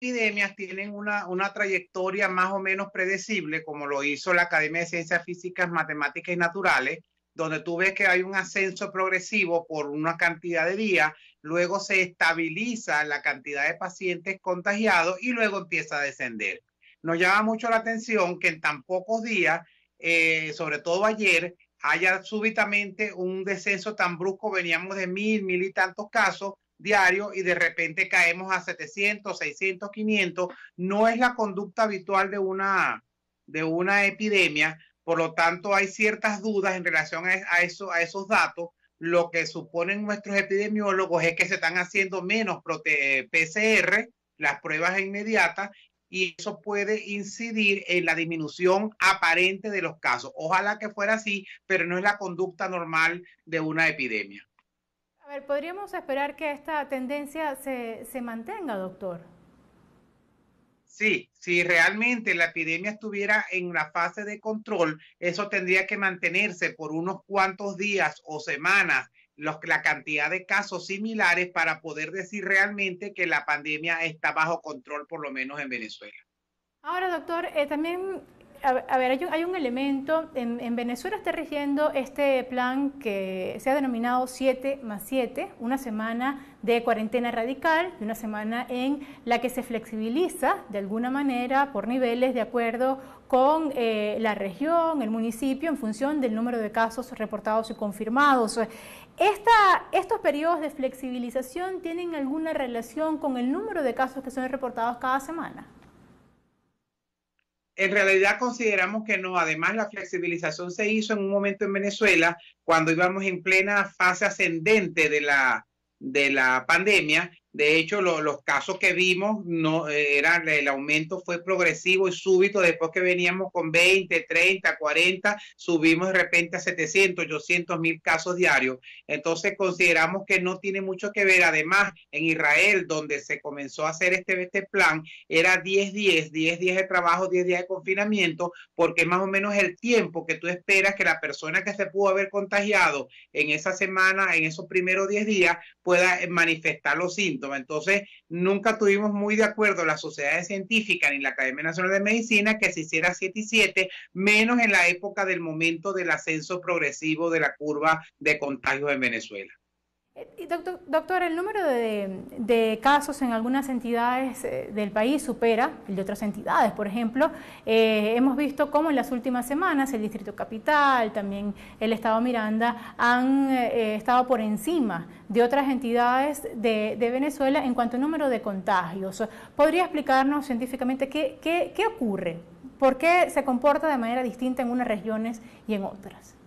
epidemias tienen una, trayectoria más o menos predecible, como lo hizo la Academia de Ciencias Físicas, Matemáticas y Naturales, donde tú ves que hay un ascenso progresivo por una cantidad de días, luego se estabiliza la cantidad de pacientes contagiados y luego empieza a descender. Nos llama mucho la atención que en tan pocos días, eh, sobre todo ayer, haya súbitamente un descenso tan brusco, veníamos de mil, mil y tantos casos, diario y de repente caemos a 700, 600, 500. No es la conducta habitual de una, de una epidemia, por lo tanto hay ciertas dudas en relación a, a esos datos. Lo que suponen nuestros epidemiólogos es que se están haciendo menos PCR, eh, las pruebas inmediatas, y eso puede incidir en la disminución aparente de los casos. Ojalá que fuera así, pero no es la conducta normal de una epidemia. A ver, ¿podríamos esperar que esta tendencia se, mantenga, doctor? Sí, si realmente la epidemia estuviera en la fase de control, eso tendría que mantenerse por unos cuantos días o semanas los, la cantidad de casos similares para poder decir realmente que la pandemia está bajo control, por lo menos en Venezuela. Ahora, doctor, eh, también a, ver, hay un, elemento, en, Venezuela está rigiendo este plan que se ha denominado 7 más 7, una semana de cuarentena radical, una semana en la que se flexibiliza de alguna manera por niveles de acuerdo con eh, la región, el municipio, en función del número de casos reportados y confirmados. ¿Estos periodos de flexibilización tienen alguna relación con el número de casos que son reportados cada semana? en realidad consideramos que no. Además, la flexibilización se hizo en un momento en Venezuela cuando íbamos en plena fase ascendente de la, de la pandemia de hecho, los casos que vimos no eh, eran el aumento fue progresivo y súbito. Después que veníamos con 20, 30, 40, subimos de repente a 700, 800 mil casos diarios. Entonces consideramos que no tiene mucho que ver. Además, en Israel, donde se comenzó a hacer este, este plan, era 10 días, 10 días de trabajo, 10 días de confinamiento, porque es más o menos el tiempo que tú esperas que la persona que se pudo haber contagiado en esa semana, en esos primeros 10 días, pueda eh, manifestar los entonces, nunca tuvimos muy de acuerdo la sociedad científica ni la Academia Nacional de Medicina que se hiciera 7 y 7, menos en la época del momento del ascenso progresivo de la curva de contagios en Venezuela. Eh, doctor, el número de, casos en algunas entidades eh, del país supera el de otras entidades. Por ejemplo, eh, hemos visto cómo en las últimas semanas el Distrito Capital, también el Estado Miranda, han estado por encima de otras entidades de, Venezuela en cuanto al número de contagios. ¿Podría explicarnos científicamente qué, qué ocurre? ¿Por qué se comporta de manera distinta en unas regiones y en otras?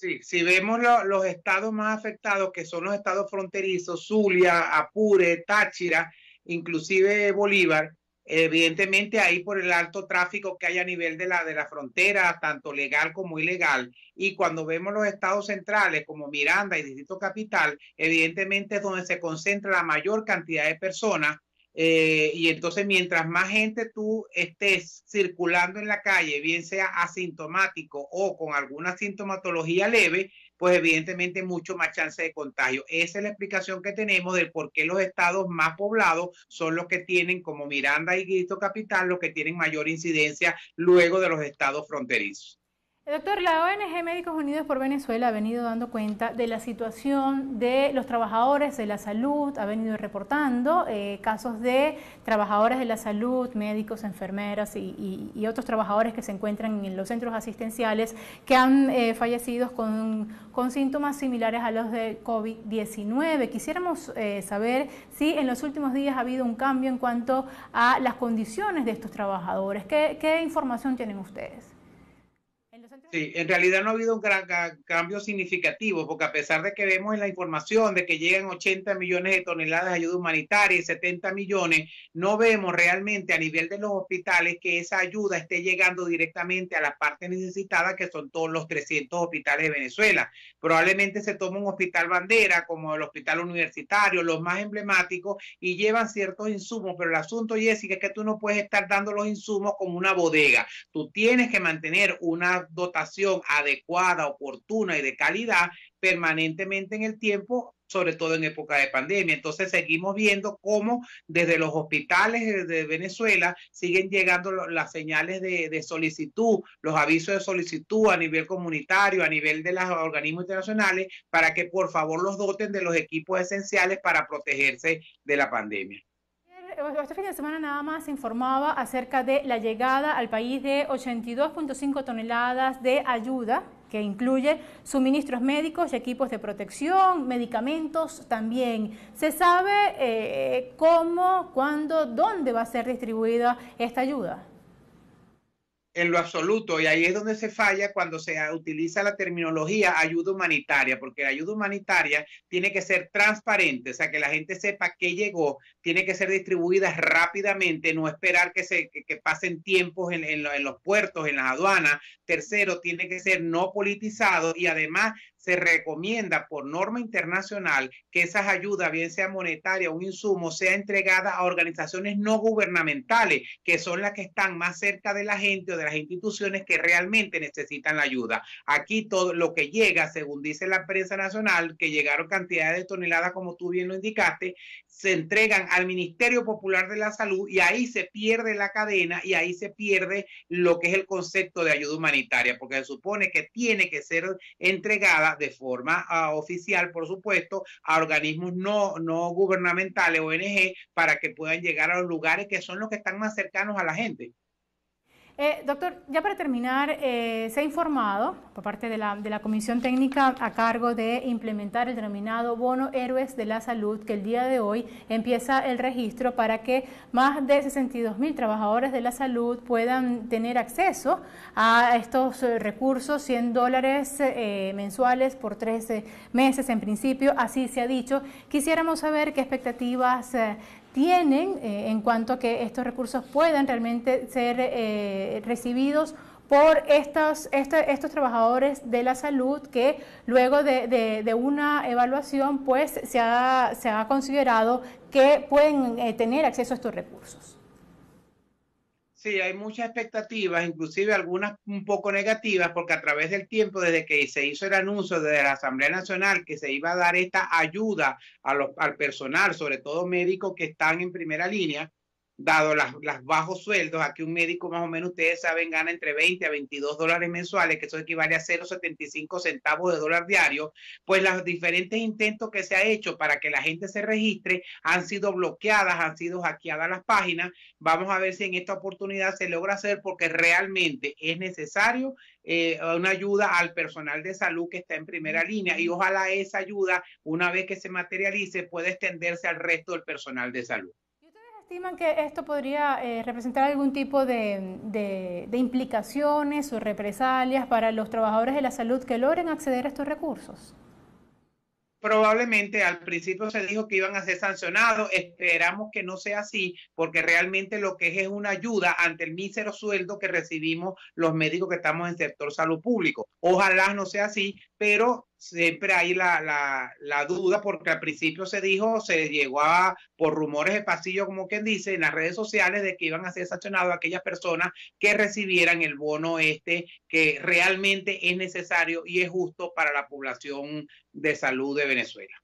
Sí, si vemos los estados más afectados, que son los estados fronterizos, Zulia, Apure, Táchira, inclusive Bolívar, evidentemente ahí por el alto tráfico que hay a nivel de la, de la frontera, tanto legal como ilegal, y cuando vemos los estados centrales como Miranda y Distrito Capital, evidentemente es donde se concentra la mayor cantidad de personas eh, y entonces, mientras más gente tú estés circulando en la calle, bien sea asintomático o con alguna sintomatología leve, pues evidentemente mucho más chance de contagio. Esa es la explicación que tenemos del por qué los estados más poblados son los que tienen, como Miranda y Grito Capital, los que tienen mayor incidencia luego de los estados fronterizos. Doctor, la ONG Médicos Unidos por Venezuela ha venido dando cuenta de la situación de los trabajadores de la salud, ha venido reportando eh, casos de trabajadores de la salud, médicos, enfermeras y, otros trabajadores que se encuentran en los centros asistenciales que han eh, fallecido con, síntomas similares a los de COVID-19. Quisiéramos eh, saber si en los últimos días ha habido un cambio en cuanto a las condiciones de estos trabajadores. qué información tienen ustedes? Sí, en realidad no ha habido un gran cambio significativo, porque a pesar de que vemos en la información de que llegan 80 millones de toneladas de ayuda humanitaria y 70 millones, no vemos realmente a nivel de los hospitales que esa ayuda esté llegando directamente a la parte necesitada, que son todos los 300 hospitales de Venezuela. Probablemente se toma un hospital bandera, como el hospital universitario, los más emblemáticos, y llevan ciertos insumos, pero el asunto, Jessica, es que tú no puedes estar dando los insumos como una bodega. Tú tienes que mantener una dotación adecuada, oportuna y de calidad permanentemente en el tiempo sobre todo en época de pandemia. Entonces seguimos viendo cómo desde los hospitales de Venezuela siguen llegando las señales de, de, solicitud, los avisos de solicitud a nivel comunitario, a nivel de los organismos internacionales, para que por favor los doten de los equipos esenciales para protegerse de la pandemia este fin de semana nada más se informaba acerca de la llegada al país de 82.5 toneladas de ayuda que incluye suministros médicos y equipos de protección, medicamentos también. ¿Se sabe eh, cómo, cuándo, dónde va a ser distribuida esta ayuda? en lo absoluto. Y ahí es donde se falla cuando se utiliza la terminología ayuda humanitaria, porque la ayuda humanitaria tiene que ser transparente, o sea, que la gente sepa qué llegó, tiene que ser distribuida rápidamente, no esperar que, se, que, pasen tiempos en, en los puertos, en las aduanas. Tercero, tiene que ser no politizado y además se recomienda por norma internacional que esas ayudas, bien sea monetaria o un insumo, sea entregada a organizaciones no gubernamentales, que son las que están más cerca de la gente o de las instituciones que realmente necesitan la ayuda. Aquí todo lo que llega, según dice la prensa nacional, que llegaron cantidades de toneladas, como tú bien lo indicaste, se entregan al Ministerio Popular de la Salud y ahí se pierde la cadena y ahí se pierde lo que es el concepto de ayuda humanitaria, porque se supone que tiene que ser entregada de forma ah, oficial, por supuesto, a organismos no, no gubernamentales, ONG, para que puedan llegar a los lugares que son los que están más cercanos a la gente. Eh, doctor, ya para terminar, eh, se ha informado por parte de la, de la, Comisión Técnica a cargo de implementar el denominado Bono Héroes de la Salud, que el día de hoy empieza el registro para que más de 62 mil trabajadores de la salud puedan tener acceso a estos eh, recursos, 100 dólares mensuales por 13 meses en principio, así se ha dicho. Quisiéramos saber qué expectativas tienen eh, en cuanto a que estos recursos puedan realmente ser eh, recibidos por estos, trabajadores de la salud que luego de, una evaluación pues se ha, se ha, considerado que pueden eh, tener acceso a estos recursos. Sí, hay muchas expectativas, inclusive algunas un poco negativas, porque a través del tiempo, desde que se hizo el anuncio desde la Asamblea Nacional que se iba a dar esta ayuda a los, al personal, sobre todo médicos que están en primera línea, dado las, bajos sueldos, aquí un médico más o menos, ustedes saben, gana entre 20 a 22 dólares mensuales, que eso equivale a 0,75 centavos de dólar diario, pues los diferentes intentos que se ha hecho para que la gente se registre han sido bloqueadas, han sido hackeadas las páginas. Vamos a ver si en esta oportunidad se logra hacer porque realmente es necesario eh, una ayuda al personal de salud que está en primera línea y ojalá esa ayuda, una vez que se materialice, pueda extenderse al resto del personal de salud estiman que esto podría eh, representar algún tipo de, de, implicaciones o represalias para los trabajadores de la salud que logren acceder a estos recursos? Probablemente al principio se dijo que iban a ser sancionados, esperamos que no sea así, porque realmente lo que es es una ayuda ante el mísero sueldo que recibimos los médicos que estamos en el sector salud público. Ojalá no sea así, pero siempre hay la, la, duda porque al principio se dijo, se llegó a, por rumores de pasillo, como quien dice, en las redes sociales de que iban a ser sancionados aquellas personas que recibieran el bono este que realmente es necesario y es justo para la población de salud de Venezuela.